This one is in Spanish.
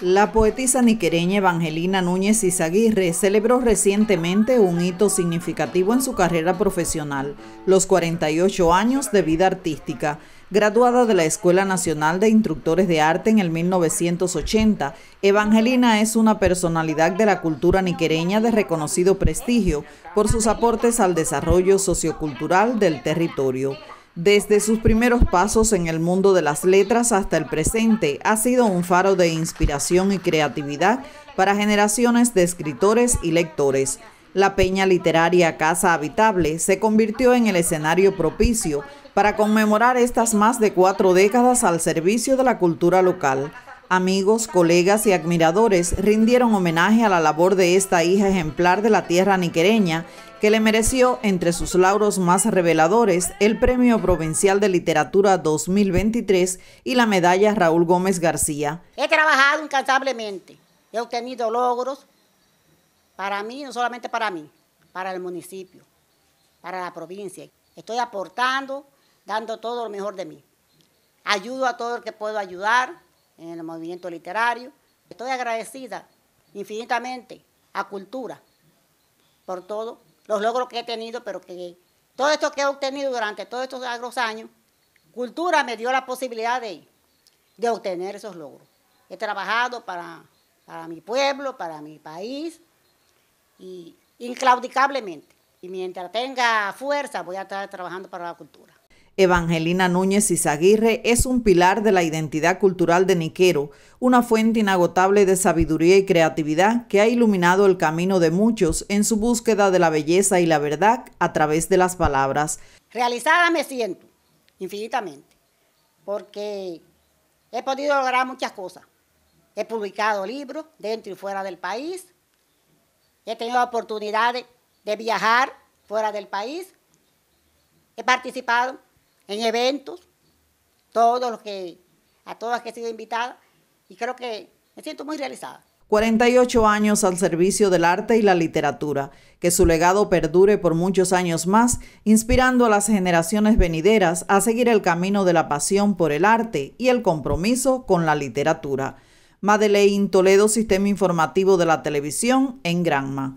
La poetisa niquereña Evangelina Núñez Izaguirre celebró recientemente un hito significativo en su carrera profesional, los 48 años de vida artística. Graduada de la Escuela Nacional de Instructores de Arte en el 1980, Evangelina es una personalidad de la cultura niquereña de reconocido prestigio por sus aportes al desarrollo sociocultural del territorio. Desde sus primeros pasos en el mundo de las letras hasta el presente, ha sido un faro de inspiración y creatividad para generaciones de escritores y lectores. La peña literaria Casa Habitable se convirtió en el escenario propicio para conmemorar estas más de cuatro décadas al servicio de la cultura local. Amigos, colegas y admiradores rindieron homenaje a la labor de esta hija ejemplar de la tierra niquereña, que le mereció, entre sus lauros más reveladores, el Premio Provincial de Literatura 2023 y la medalla Raúl Gómez García. He trabajado incansablemente, he obtenido logros para mí, no solamente para mí, para el municipio, para la provincia. Estoy aportando, dando todo lo mejor de mí. Ayudo a todo el que puedo ayudar en el movimiento literario. Estoy agradecida infinitamente a Cultura por todos los logros que he tenido, pero que todo esto que he obtenido durante todos estos largos años, Cultura me dio la posibilidad de, obtener esos logros. He trabajado para, para mi pueblo, para mi país, y inclaudicablemente. Y mientras tenga fuerza, voy a estar trabajando para la cultura. Evangelina Núñez Izaguirre es un pilar de la identidad cultural de Niquero, una fuente inagotable de sabiduría y creatividad que ha iluminado el camino de muchos en su búsqueda de la belleza y la verdad a través de las palabras. Realizada me siento infinitamente, porque he podido lograr muchas cosas. He publicado libros dentro y fuera del país, he tenido oportunidades de viajar fuera del país, he participado en eventos, todos los que, a todas que he sido invitada, y creo que me siento muy realizada. 48 años al servicio del arte y la literatura, que su legado perdure por muchos años más, inspirando a las generaciones venideras a seguir el camino de la pasión por el arte y el compromiso con la literatura. Madeleine Toledo, Sistema Informativo de la Televisión en Granma.